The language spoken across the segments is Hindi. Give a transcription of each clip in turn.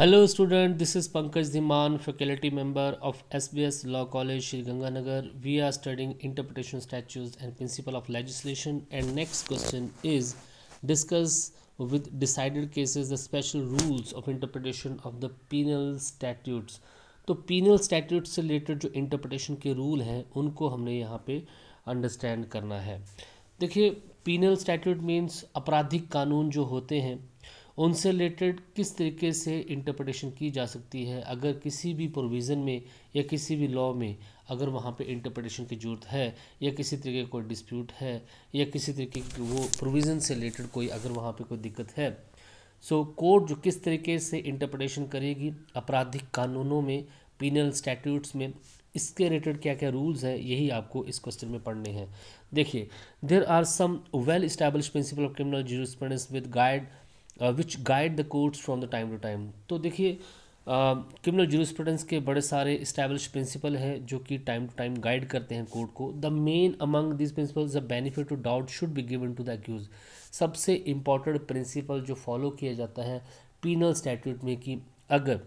Hello student this is Pankaj Dhiman faculty member of SBS law college Shri Ganganagar we are studying interpretation statutes and principle of legislation and next question is discuss with decided cases the special rules of interpretation of the penal statutes तो पीनल स्टैट्यूट से रिलेटेड जो इंटरप्रटेशन के रूल हैं उनको हमने यहाँ पर अंडरस्टैंड करना है देखिए पीनल स्टैट्यूट मीन्स आपराधिक कानून जो होते हैं उनसे रिलेटेड किस तरीके से इंटरप्रटेशन की जा सकती है अगर किसी भी प्रोविज़न में या किसी भी लॉ में अगर वहाँ पे इंटरप्रटेशन की ज़रूरत है या किसी तरीके कोई डिस्प्यूट है या किसी तरीके की वो प्रोविज़न से रिलेटेड कोई अगर वहाँ पे कोई दिक्कत है सो so, कोर्ट जो किस तरीके से इंटरप्रटेशन करेगी आपराधिक कानूनों में पीनल स्टैट्यूट्स में इसके रिलेटेड क्या क्या रूल्स हैं यही आपको इस क्वेश्चन में पढ़ने हैं देखिए there are some well establish principle of criminal jurisprudence with guide which guide the courts from the time to time तो देखिए क्रिमिनल uh, जूरिस्प्रूडेंस के बड़े सारे इस्टेब्लिश प्रिंसिपल हैं जो कि टाइम टू टाइम गाइड करते हैं कोर्ट को the main among this principle the benefit to doubt should be given to the accuse सबसे इम्पॉर्टेंट प्रिंसिपल जो फॉलो किया जाता है पीनल स्टैट्यूट में कि अगर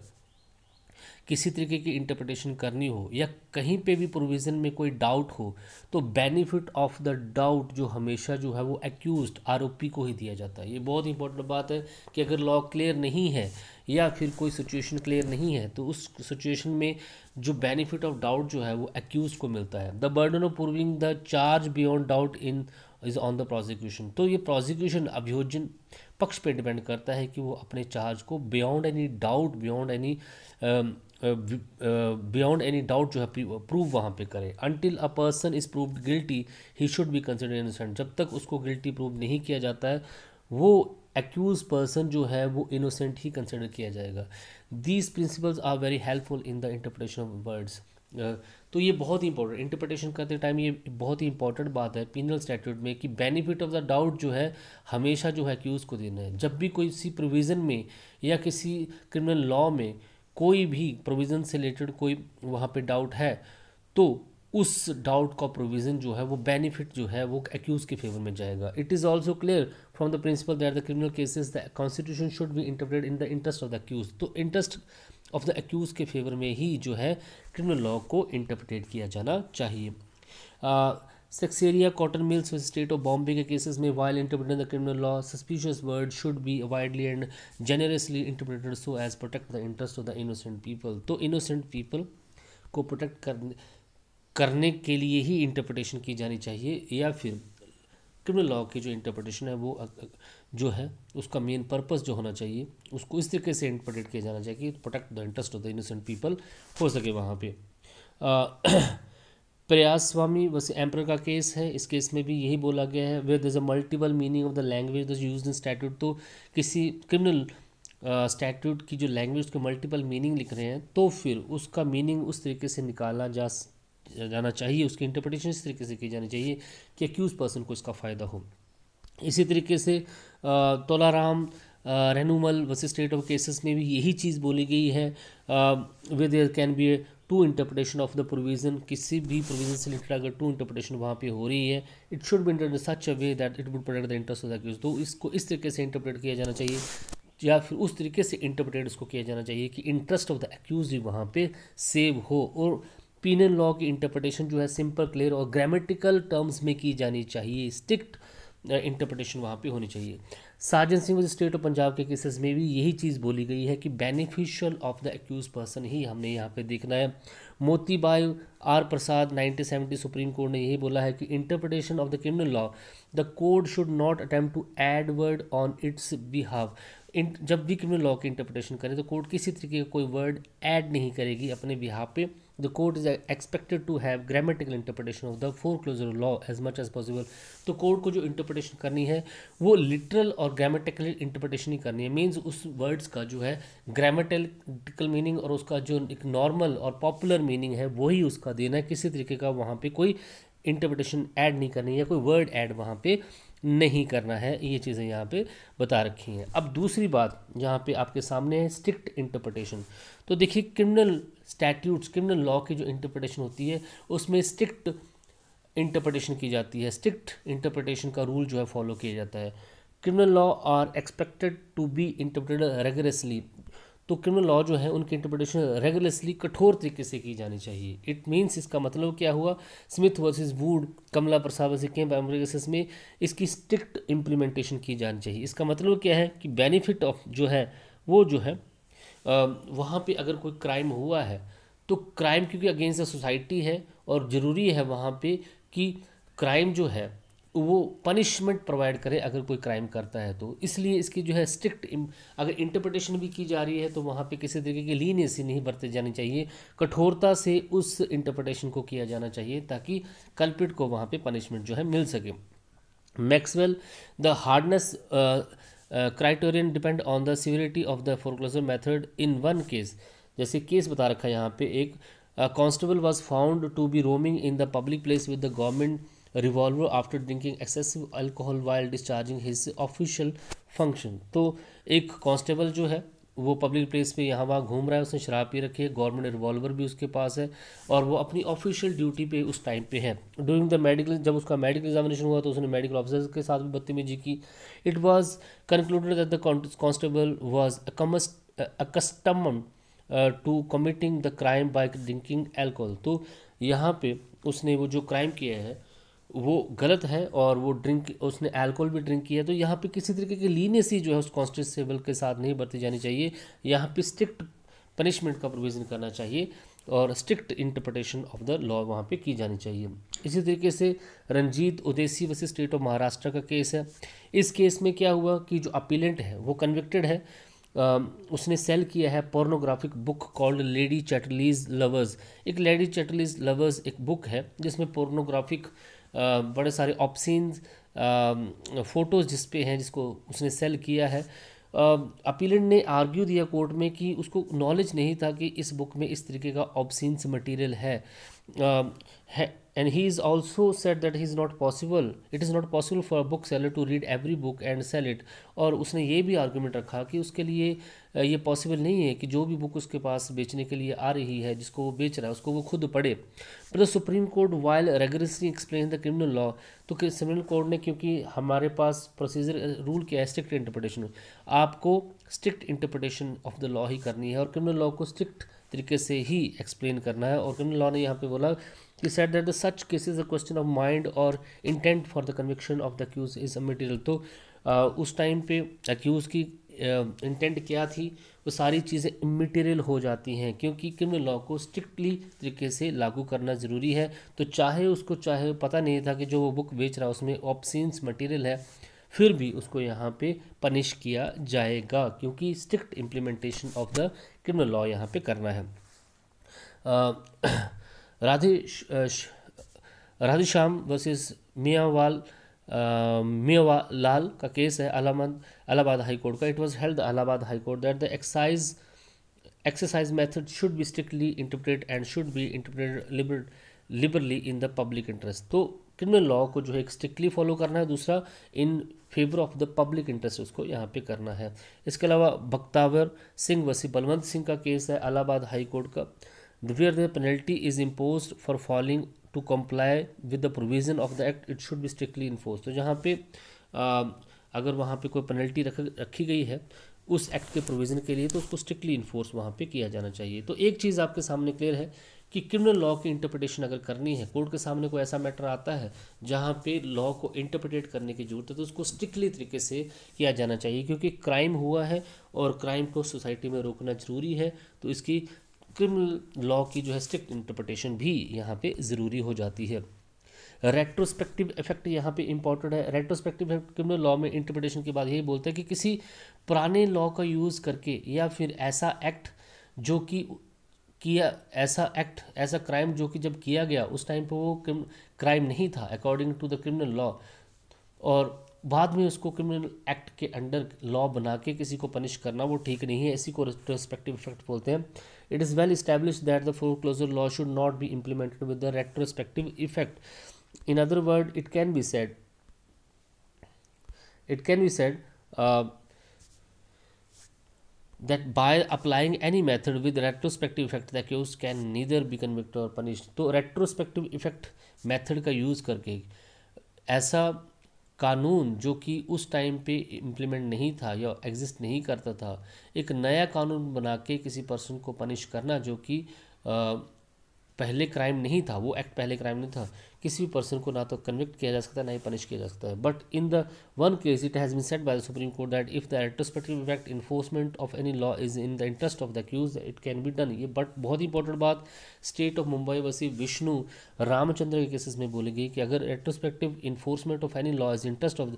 किसी तरीके की इंटरप्रटेशन करनी हो या कहीं पे भी प्रोविज़न में कोई डाउट हो तो बेनिफिट ऑफ द डाउट जो हमेशा जो है वो एक्यूज आरोपी को ही दिया जाता है ये बहुत इंपॉर्टेंट बात है कि अगर लॉ क्लियर नहीं है या फिर कोई सिचुएशन क्लियर नहीं है तो उस सिचुएशन में जो बेनिफिट ऑफ डाउट जो है वो एक्यूज़ को मिलता है the burden of proving the charge beyond doubt in is on the prosecution तो ये प्रोजिक्यूशन अभियोजन पक्ष पे डिपेंड करता है कि वो अपने चार्ज को beyond any doubt beyond any beyond any doubt जो है प्रूव वहाँ पे करे until a person is prove guilty he should be consider innocent जब तक उसको गिल्टी प्रूव नहीं किया जाता है वो एक्यूज पर्सन जो है वो इनोसेंट ही कंसिडर किया जाएगा these principles are very helpful in the interpretation of words तो ये बहुत ही इंपॉर्टेंट इंटरप्रिटेशन करते टाइम ये बहुत ही इंपॉर्टेंट बात है पिनल स्टैट्यूट में कि बेनिफिट ऑफ द डाउट जो है हमेशा जो है अक्यूज़ को देना है जब भी कोई किसी प्रोविज़न में या किसी क्रिमिनल लॉ में कोई भी प्रोविज़न से रिलेटेड कोई वहाँ पर डाउट है तो उस डाउट का प्रोविज़न जो है वो बेनिफिट जो है वो एक्यूज़ के फेवर में जाएगा it is also clear from the principle that the criminal cases the constitution should be interpret in the interest of the accuse तो इंटरेस्ट ऑफ द एक्यूज़ के फेवर में ही जो है क्रिमिनल लॉ को इंटरप्रिटेट किया जाना चाहिए Sekseria cotton mills state of Bombay के केसेस में while interpreted the criminal law suspicious word should be widely and generously interpreted so as protect the interest of the innocent people तो इनोसेंट पीपल को प्रोटेक्ट करने करने के लिए ही इंटरप्रिटेशन की जानी चाहिए या फिर क्रिमिनल लॉ की जो इंटरप्रटेशन है वो जो है उसका मेन पर्पस जो होना चाहिए उसको इस तरीके से इंटरप्रेट किया जाना चाहिए कि protect the interest of the innocent people हो सके वहाँ पे प्रयास स्वामी वैसे एम्पर का केस है इस केस में भी यही बोला गया है where is a multiple meaning of the language does use in statute तो किसी क्रिमिनल स्टैट्यूट uh, की जो लैंग्वेज के मल्टीपल मीनिंग लिख रहे हैं तो फिर उसका मीनिंग उस तरीके से निकाला जा जाना चाहिए उसकी इंटरप्रटेशन इस तरीके से की जानी चाहिए कि अक्यूज़ पर्सन को इसका फ़ायदा हो इसी तरीके से Tolaram Rahnumal versus state of cases में भी यही चीज़ बोली गई है way there can be two interpretation of the provision किसी भी प्रोविज़न से रिलेटेड अगर टू इंटरप्रटेशन वहाँ पे हो रही है it should be inter such a way that it would protect the interest of the accused तो इसको इस तरीके से इंटरप्रेट किया जाना चाहिए या फिर उस तरीके से इंटरप्रेट इसको किया जाना चाहिए कि इंटरेस्ट ऑफ द एक्यूज भी वहाँ पर सेव हो और पीनल लॉ की इंटरप्रटेशन जो है सिंपल क्लियर और ग्रामेटिकल टर्म्स में की जानी चाहिए स्ट्रिक्ट इंटरप्रटेशन uh, वहाँ पे होनी चाहिए साजन सिंह वज स्टेट ऑफ पंजाब के केसेस में भी यही चीज़ बोली गई है कि beneficial of the accuse person ही हमने यहाँ पे देखना है Moti Bai R Prasad 1970 supreme court ने यही बोला है कि interpretation of the criminal law the court should not attempt to add word on its behalf जब भी क्रिमिनल लॉ की इंटरप्रटेशन करें तो कोर्ट किसी तरीके का कोई वर्ड ऐड नहीं करेगी अपने बिहाव पे the the is expected to have grammatical interpretation of the fore foreclosure law as much as possible तो कोर्ट को जो इंटरप्रटेशन करनी है वो लिटरल और ग्रामेटिकल इंटरप्रटेशन ही करनी है मीन्स उस वर्ड्स का जो है ग्रामेटिकल मीनिंग और उसका जो एक नॉर्मल और पॉपुलर मीनिंग है वही उसका देना है किसी तरीके का वहाँ पर कोई इंटरप्रटेशन ऐड नहीं करनी है कोई वर्ड ऐड वहाँ पर नहीं करना है ये चीज़ें यहाँ पे बता रखी हैं अब दूसरी बात यहाँ पे आपके सामने है स्ट्रिक्ट इंटरप्रटेशन तो देखिए क्रिमिनल स्टैट्यूट्स क्रिमिनल लॉ की जो इंटरप्रटेशन होती है उसमें स्ट्रिक्ट इंटरप्रटेशन की जाती है स्ट्रिक्ट इंटरप्रटेशन का रूल जो है फॉलो किया जाता है criminal law are expected to be interpreted rigorously तो क्रिमिनल लॉ जो है उनकी इंटरप्रिटेशन रेगुलसली कठोर तरीके से की जानी चाहिए इट मीन्स इसका मतलब क्या हुआ Smith versus Wood Kamla Prasad versus Kemp एमरेगेसिस में इसकी स्ट्रिक्ट इम्प्लीमेंटेशन की जानी चाहिए इसका मतलब क्या है कि बेनिफिट ऑफ जो है वो जो है वहाँ पर अगर कोई क्राइम हुआ है तो क्राइम क्योंकि अगेंस्ट द सोसाइटी है और ज़रूरी है वहाँ पर कि क्राइम जो है वो पनिशमेंट प्रोवाइड करे अगर कोई क्राइम करता है तो इसलिए इसकी जो है स्ट्रिक्ट अगर इंटरप्रटेशन भी की जा रही है तो वहाँ पे किसी तरीके की लीनियसी नहीं बरती जानी चाहिए कठोरता से उस इंटरप्रटेशन को किया जाना चाहिए ताकि कल्पिट को वहाँ पे पनिशमेंट जो है मिल सके Maxwell the hardness criterion depend on the severity of the foreclosure method in one case जैसे केस बता रखा है यहाँ पे एक constable was found to be roaming in the public place with the government revolver after drinking excessive alcohol while discharging his official function तो एक कांस्टेबल जो है वो पब्लिक प्लेस पे यहाँ वहाँ घूम रहा है उसने शराब पी रखी है गवर्नमेंट रिवॉल्वर भी उसके पास है और वो अपनी ऑफिशियल ड्यूटी पे उस टाइम पे है डूइंग द मेडिकल जब उसका मेडिकल एग्जामिनेशन हुआ तो उसने मेडिकल ऑफिसर के साथ भी बदतमीजी की it was concluded that the constable was accustom to committing the crime by drinking alcohol तो यहाँ पे उसने वो जो क्राइम किया है वो गलत है और वो ड्रिंक उसने अल्कोहल भी ड्रिंक किया तो यहाँ पे किसी तरीके की लीनेसी जो है उस कॉन्स्टेबल के साथ नहीं बरती जानी चाहिए यहाँ पे स्ट्रिक्ट पनिशमेंट का प्रोविज़न करना चाहिए और strict interpretation of the law वहाँ पे की जानी चाहिए इसी तरीके से रंजीत उदेसी वसी स्टेट ऑफ महाराष्ट्र का केस है इस केस में क्या हुआ कि जो अपीलेंट है वो कन्विक्टेड है आ, उसने सेल किया है pornographic book called lady Chatterley's lovers एक लेडी चैटलीज लवर्स एक बुक है जिसमें पोर्नोग्राफिक बड़े सारे ऑप्शंस फ़ोटोज़ जिसपे हैं जिसको उसने सेल किया है अपीलेंट ने आर्ग्यू दिया कोर्ट में कि उसको नॉलेज नहीं था कि इस बुक में इस तरीके का ऑप्शीस मटेरियल है uh, and he is also said that he is not possible it is not possible for a book seller to read every book and sell it और उसने ये भी आर्ग्यूमेंट रखा कि उसके लिए ये पॉसिबल नहीं है कि जो भी बुक उसके पास बेचने के लिए आ रही है जिसको वो बेच रहा है उसको वो खुद पढ़े पर the supreme court while rigorously explain the criminal law तो क्रिमिनल कोर्ट ने क्योंकि हमारे पास प्रोसीजर रूल क्या है स्ट्रिक्ट इंटरप्रटेशन आपको strict interpretation of the law ही करनी है और क्रिमिनल लॉ को स्ट्रिक्ट तरीके से ही एक्सप्लेन करना है और क्रिमिनल लॉ ने यहाँ पे बोला कि said that the such is a question of mind और intent for the conviction of the accuse is a material तो आ, उस टाइम पे अक्यूज़ की इंटेंट क्या थी वो सारी चीज़ें इमटेरियल हो जाती हैं क्योंकि क्रिमिनल लॉ को स्ट्रिक्टली तरीके से लागू करना ज़रूरी है तो चाहे उसको चाहे पता नहीं था कि जो वो बुक बेच रहा है उसमें ऑप्सिन्स मटेरियल है फिर भी उसको यहाँ पे पनिश किया जाएगा क्योंकि strict implementation of the criminal law यहाँ पे करना है राधे राधे श्याम वर्सेस मियावाल मियावा लाल का केस है अलाहाबाद अलाहाबाद हाई कोर्ट का it was held Allahabad high court that the excise exercise method should be strictly interpret and should be interpret liberally in the public interest तो क्रिमिनल लॉ को जो है स्ट्रिक्टली फॉलो करना है दूसरा in favour of the public interest उसको यहाँ पे करना है इसके अलावा बक्तावर सिंह वसी बलवंत सिंह का केस है अलाहाबाद हाई कोर्ट का where the penalty is impose for falling to comply with the provision of the act it should be strictly enforce तो जहाँ पे आ, अगर वहाँ पे कोई पेनल्टी रख रखी गई है उस एक्ट के प्रोविज़न के लिए तो उसको स्ट्रिक्टली इन्फोर्स वहाँ पे किया जाना चाहिए तो एक चीज़ आपके सामने क्लियर है कि क्रिमिनल लॉ की इंटरप्रिटेशन अगर करनी है कोर्ट के सामने कोई ऐसा मैटर आता है जहाँ पे लॉ को इंटरप्रिटेट करने की ज़रूरत है तो उसको स्ट्रिक्टली तरीके से किया जाना चाहिए क्योंकि क्राइम हुआ है और क्राइम को सोसाइटी में रोकना ज़रूरी है तो इसकी क्रिमिनल लॉ की जो है स्ट्रिक्ट इंटरप्रिटेशन भी यहाँ पर ज़रूरी हो जाती है रेट्रोस्पेक्टिव इफेक्ट यहाँ पे इंपॉर्टेंट है रेट्रोस्पेक्टिव क्रिमिनल लॉ में इंटरप्रिटेशन के बाद यही बोलते हैं कि किसी पुराने लॉ का यूज़ करके या फिर ऐसा एक्ट जो कि किया ऐसा एक्ट ऐसा क्राइम जो कि जब किया गया उस टाइम पर वो क्राइम नहीं था according to the criminal law और बाद में उसको क्रिमिनल एक्ट के अंडर लॉ बना के किसी को पनिश करना वो ठीक नहीं है इसी को रेट्रोस्पेक्टिव इफेक्ट बोलते हैं it is well establish that the for closure law should not be implemented with the retrospective effect in other word it can be said it can be said that by applying any method with retrospective effect the accused can neither be convict और पनिश तो रेट्रोस्पेक्टिव इफेक्ट मैथड का यूज़ करके ऐसा कानून जो कि उस टाइम पे इम्प्लीमेंट नहीं था या एग्जिस्ट नहीं करता था एक नया कानून बना के किसी पर्सन को पनिश करना जो कि पहले क्राइम नहीं था वो एक्ट पहले क्राइम नहीं था किसी भी पर्सन को ना तो कन्विक्ट किया जा सकता है ना ही पनिश किया जा सकता है but in the one case it has been set by the supreme court that if the retrospective effect enforcement of any law is in the interest of the accused it can be done ये बट बहुत ही इंपॉर्टेंट बात state of Mumbai versus Vishnu Ramchandra के केसेस में बोली गई कि अगर retrospective enforcement of any law is interest of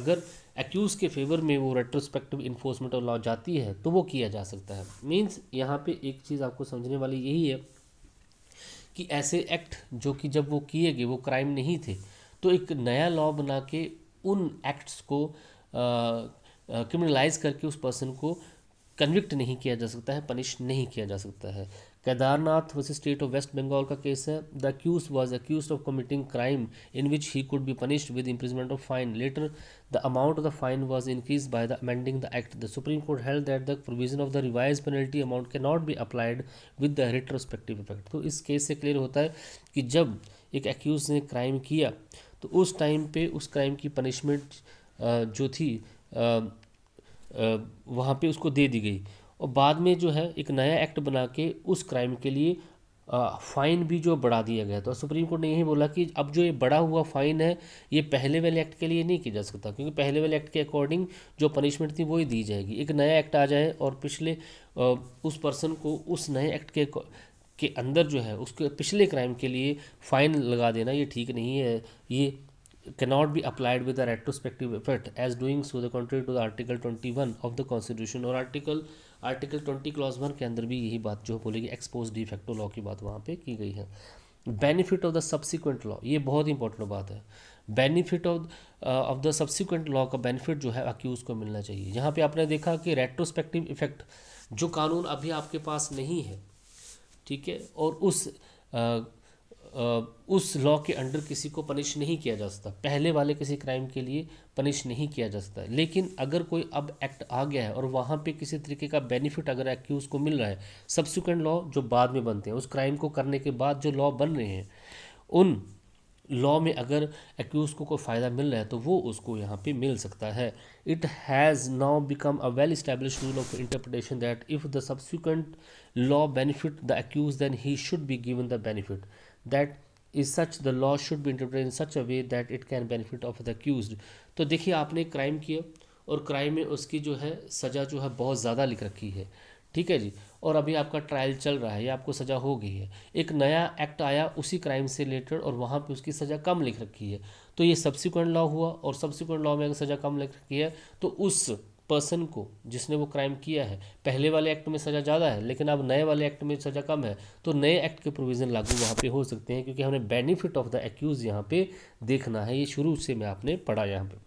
अगर एक्यूज़ के फेवर में वो रेट्रोस्पेक्टिव इन्फोर्समेंट ऑफ लॉ जाती है तो वो किया जा सकता है मीन्स यहाँ पे एक चीज़ आपको समझने वाली यही है कि ऐसे एक्ट जो कि जब वो किए गए वो क्राइम नहीं थे तो एक नया लॉ बना के उन एक्ट्स को क्रिमिनलाइज करके उस पर्सन को कन्विक्ट नहीं किया जा सकता है पनिश नहीं किया जा सकता है Kedarnath versus state of West Bengal का केस है the accused was accused of committing crime in which he could be punished with imprisonment of fine later the amount of the fine was increase by the amending the act the supreme court held that the provision of the revise penalty amount can not be applied with the retrospective effect तो इस केस से क्लियर होता है कि जब एक अक्यूज ने क्राइम किया तो उस टाइम पे उस क्राइम की पनिशमेंट जो थी वहाँ पे उसको दे दी गई और बाद में जो है एक नया एक्ट बना के उस क्राइम के लिए फ़ाइन भी जो बढ़ा दिया गया तो सुप्रीम कोर्ट ने यही बोला कि अब जो ये बढ़ा हुआ फ़ाइन है ये पहले वाले एक्ट के लिए नहीं किया जा सकता क्योंकि पहले वाले एक्ट के अकॉर्डिंग जो पनिशमेंट थी वो ही दी जाएगी एक नया एक्ट आ जाए और पिछले उस पर्सन को उस नए एक्ट के के अंदर जो है उसके पिछले क्राइम के लिए फ़ाइन लगा देना ये ठीक नहीं है ये be applied with the retrospective effect as doing so the country to the article twenty one of the constitution और article article twenty clause one के अंदर भी यही बात जो बोलेगी एक्सपोज डिफेक्टो लॉ की बात वहाँ पे की गई है benefit of the subsequent law ये बहुत इंपॉर्टेंट बात है benefit of of the subsequent law का बेनिफिट जो है अक्यूज़ को मिलना चाहिए यहाँ पे आपने देखा कि रेट्रोस्पेक्टिव इफेक्ट जो कानून अभी आपके पास नहीं है ठीक है और उस uh, उस लॉ के अंडर किसी को पनिश नहीं किया जा सकता पहले वाले किसी क्राइम के लिए पनिश नहीं किया जा सकता लेकिन अगर कोई अब एक्ट आ गया है और वहाँ पे किसी तरीके का बेनिफिट अगर एक्यूज़ को मिल रहा है सब्सिक्वेंट लॉ जो बाद में बनते हैं उस क्राइम को करने के बाद जो लॉ बन रहे हैं उन लॉ में अगर एक्यूज़ को कोई फ़ायदा मिल रहा है तो वो उसको यहाँ पे मिल सकता है it has now become a well establish rule of interpretation that if the subsequent law benefit the accused then he should be given the benefit that is such the law should be interpret in such a way that it can benefit of the accused तो देखिए आपने क्राइम किया और क्राइम में उसकी जो है सज़ा जो है बहुत ज़्यादा लिख रखी है ठीक है जी और अभी आपका ट्रायल चल रहा है या आपको सज़ा हो गई है एक नया एक्ट आया उसी क्राइम से रिलेटेड और वहाँ पे उसकी सज़ा कम लिख रखी है तो ये सब्सिक्वेंट लॉ हुआ और सब्सिक्वेंट लॉ में अगर सज़ा कम लिख रखी है तो उस पर्सन को जिसने वो क्राइम किया है पहले वाले एक्ट में सज़ा ज़्यादा है लेकिन अब नए वाले एक्ट में सज़ा कम है तो नए एक्ट के प्रोविज़न लागू वहाँ पे हो सकते हैं क्योंकि हमें बेनिफिट ऑफ द एक्यूज़ यहाँ पे देखना है ये शुरू से मैं आपने पढ़ा यहाँ पे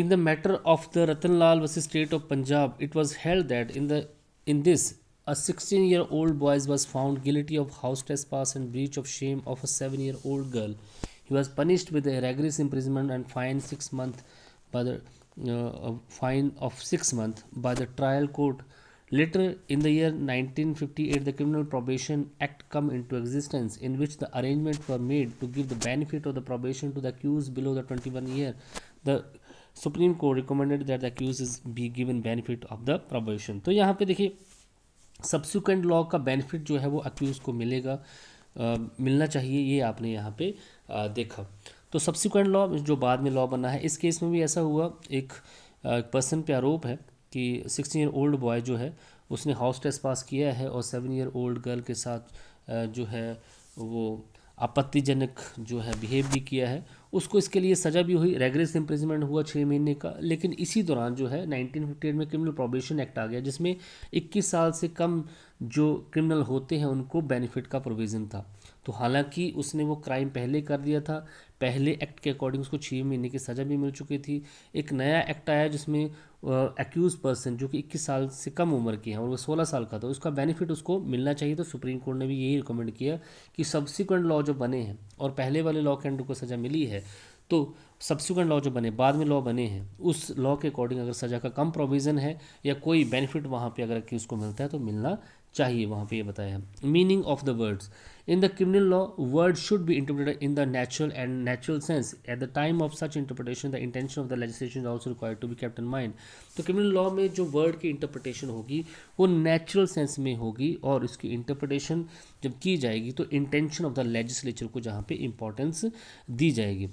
in the matter of the Ratan Lal versus state of Punjab it was held that in the in this A 16-year-old boy was found guilty of house trespass and breach of shame of a 7-year-old girl. He was punished with a rigorous imprisonment and fine six month by the uh, fine of six month by the trial court. Later in the year 1958, the Criminal Probation Act come into existence, in which the arrangement were made to give the benefit of the probation to the accused below the 21 year. The supreme court recommended that the accused is be given benefit of the probation तो यहाँ पे देखिए सब्सिक्वेंट लॉ का बेनिफिट जो है वो अक्यूज़ को मिलेगा आ, मिलना चाहिए ये आपने यहाँ पे देखा तो सब्सिक्वेंट लॉ जो बाद में लॉ बना है इस केस में भी ऐसा हुआ एक पर्सन पे आरोप है कि सिक्सटीन ईयर ओल्ड बॉय जो है उसने हाउस टेस्ट पास किया है और सेवन ईयर ओल्ड गर्ल के साथ जो है वो आपत्तिजनक जो है बिहेव भी किया है उसको इसके लिए सजा भी हुई रेगरेस इम्प्रिजमेंट हुआ छः महीने का लेकिन इसी दौरान जो है 1958 में क्रिमिनल प्रोबेशन एक्ट आ गया जिसमें 21 साल से कम जो क्रिमिनल होते हैं उनको बेनिफिट का प्रोविज़न था तो हालांकि उसने वो क्राइम पहले कर दिया था पहले एक्ट के अकॉर्डिंग उसको छः महीने की सज़ा भी मिल चुकी थी एक नया एक्ट आया जिसमें एक्यूज पर्सन जो कि इक्कीस साल से कम उम्र के हैं और वो सोलह साल का था उसका बेनिफिट उसको मिलना चाहिए तो सुप्रीम कोर्ट ने भी यही रिकमेंड किया कि सब्सिक्वेंट लॉ जो बने हैं और पहले वाले लॉ के अंडर को सज़ा मिली है तो सब्सिक्वेंट लॉ जो बने बाद में लॉ बने हैं उस लॉ के अकॉर्डिंग अगर सज़ा का कम प्रोविज़न है या कोई बेनिफिट वहाँ पे अगर कि उसको मिलता है तो मिलना चाहिए वहाँ पे ये बताया है meaning of the words in the criminal law word should be interpreted in the natural and natural sense at the time of such interpretation the intention of the legislation is also required to be kept in mind तो क्रिमिनल लॉ में जो वर्ड की इंटरप्रिटेशन होगी वो नेचुरल सेंस में होगी और इसकी इंटरप्रिटेशन जब की जाएगी तो इंटेंशन ऑफ द लेजिस्लेचर को जहाँ पे इंपॉर्टेंस दी जाएगी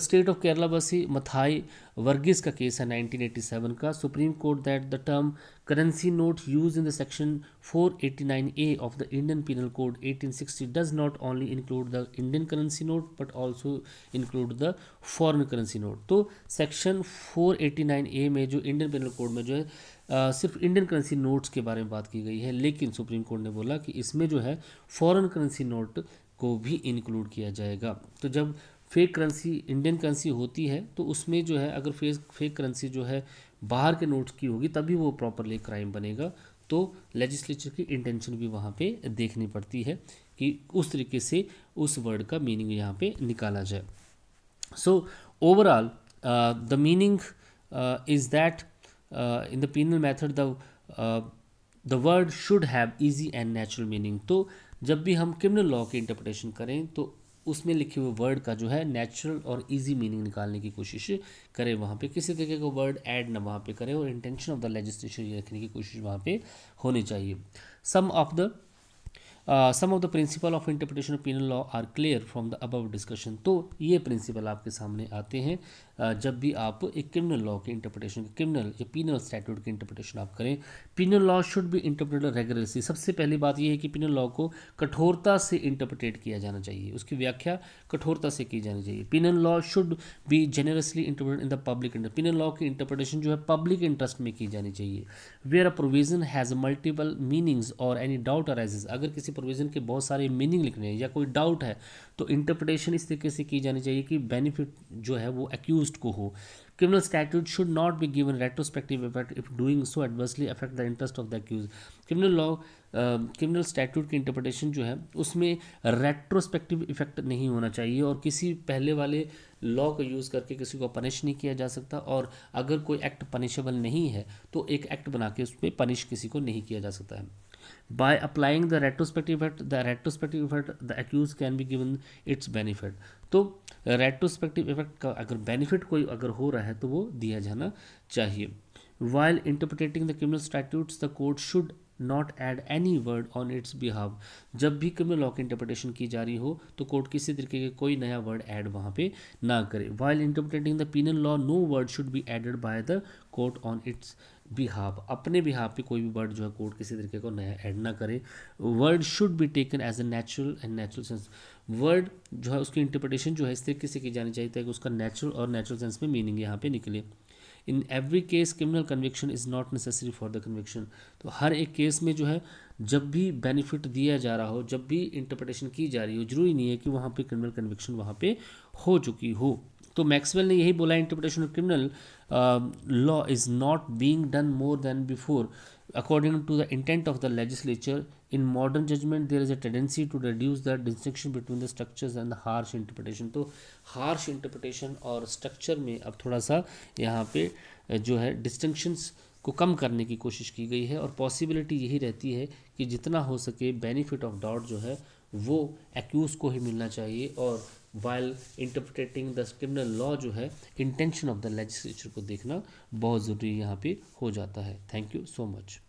स्टेट ऑफ केरला बसी मथाई वर्गीज का केस है 1987 का supreme court that the term currency note use in the section 489 A of the Indian penal code 1860 does not only include the Indian currency note but also include the foreign currency note तो सेक्शन 489 ए में जो इंडियन पिनल कोड में जो है आ, सिर्फ इंडियन करेंसी नोट्स के बारे में बात की गई है लेकिन सुप्रीम कोर्ट ने बोला कि इसमें जो है फॉरन करेंसी नोट को भी इंक्लूड किया जाएगा तो जब फेक करेंसी इंडियन करेंसी होती है तो उसमें जो है अगर फेक फेक करेंसी जो है बाहर के नोट्स की होगी तभी वो प्रॉपरली क्राइम बनेगा तो लेजिस्लेचर की इंटेंशन भी वहाँ पे देखनी पड़ती है कि उस तरीके से उस वर्ड का मीनिंग यहाँ पे निकाला जाए so overall the meaning is that in the penal method the the word should have easy and natural meaning तो जब भी हम क्रिमिनल लॉ की इंटरप्रटेशन करें तो उसमें लिखे हुए वर्ड का जो है नेचुरल और इजी मीनिंग निकालने की कोशिश करें वहाँ पे किसी तरीके का वर्ड ऐड ना वहाँ पे करें और इंटेंशन ऑफ द लेजिस्लेशन ये रखने की कोशिश वहाँ पे होनी चाहिए some of the some of the principle of interpretation of penal law are clear from the above discussion तो ये प्रिंसिपल आपके सामने आते हैं uh, जब भी आप एक क्रिमिनल लॉ के इंटरप्रिटेशन क्रिमिनल या पिनल स्टैट्यूट की इंटरप्रिटेशन आप करें penal law should be interpreted regularly सबसे पहली बात यह है कि पिनल लॉ को कठोरता से इंटरप्रिटेट किया जाना चाहिए उसकी व्याख्या कठोरता से की जानी चाहिए penal law should be generously interpret in the public interest penal law की इंटरप्रिटेशन जो है पब्लिक इंटरेस्ट में की जानी चाहिए where a provision has multiple meanings और एनी डाउट अराइजेज अगर किसी प्रोविज़न के बहुत सारे मीनिंग लिखने हैं या कोई डाउट है तो इंटरप्रटेशन इस तरीके से की जानी चाहिए कि बेनिफिट जो है वो एक्यूज को हो criminal statute should not be given retrospective effect if doing so adversely affect the interest of the accused criminal law criminal statute की इंटरप्रटेशन जो है उसमें रेट्रोस्पेक्टिव इफेक्ट नहीं होना चाहिए और किसी पहले वाले लॉ को यूज़ करके किसी को पनिश नहीं किया जा सकता और अगर कोई एक्ट पनिशेबल नहीं है तो एक एक्ट बना के उस पर पनिश किसी को नहीं किया जा सकता है by applying the retrospective effect the retrospective effect the accused can be given its benefit तो रेट्रोस्पेक्टिव इफेक्ट का अगर बेनिफिट कोई अगर हो रहा है तो वो दिया जाना चाहिए while interpreting the criminal statutes the court should not add any word on its behalf जब भी क्रिमिनल लॉ की इंटरप्रटेशन की जा रही हो तो कोर्ट किसी तरीके का कोई नया वर्ड ऐड वहाँ पे ना करे while interpreting the penal law no word should be added by the court on its behalf अपने बिहाफ पे कोई भी वर्ड जो है कोर्ट किसी तरीके को नया ऐड ना करे word should be taken as a natural and natural sense word जो है उसकी इंटरप्रिटेशन जो है इस तरीके से की जानी चाहिए ताकि उसका नेचुरल और नेचुरल सेंस में मीनिंग यहाँ पे निकले in every case criminal conviction is not necessary for the conviction तो हर एक केस में जो है जब भी बेनिफिट दिया जा रहा हो जब भी इंटरप्रटेशन की जा रही हो जरूरी नहीं है कि वहाँ पे क्रिमिनल कन्विक्शन वहाँ पे हो चुकी हो तो मैक्सवेल ने यही बोला interpretation of criminal law is not being done more than before according to the intent of the legislature in modern judgment there is a tendency to reduce the distinction between the structure and the harsh interpretation तो हार्श इंटरप्रिटेशन और स्ट्रक्चर में अब थोड़ा सा यहाँ पे uh, जो है डिस्टिंक्शंस को कम करने की कोशिश की गई है और पॉसिबिलिटी यही रहती है कि जितना हो सके बेनिफिट ऑफ डाउट जो है वो एक्यूज को ही मिलना चाहिए और while interpreting the criminal law जो है इंटेंशन ऑफ द लेजिस्लेचर को देखना बहुत ज़रूरी यहाँ पे हो जाता है थैंक यू सो मच